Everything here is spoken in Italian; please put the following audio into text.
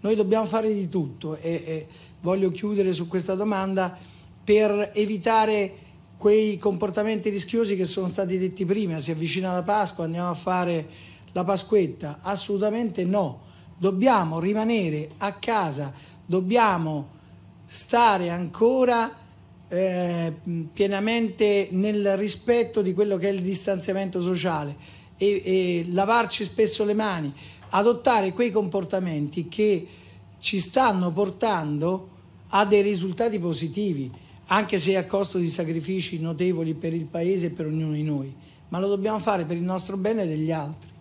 Noi dobbiamo fare di tutto e, e voglio chiudere su questa domanda per evitare quei comportamenti rischiosi che sono stati detti prima, si avvicina la Pasqua, andiamo a fare la Pasquetta, assolutamente no, dobbiamo rimanere a casa, dobbiamo stare ancora eh, pienamente nel rispetto di quello che è il distanziamento sociale e, e lavarci spesso le mani, adottare quei comportamenti che ci stanno portando a dei risultati positivi, anche se a costo di sacrifici notevoli per il Paese e per ognuno di noi, ma lo dobbiamo fare per il nostro bene e degli altri.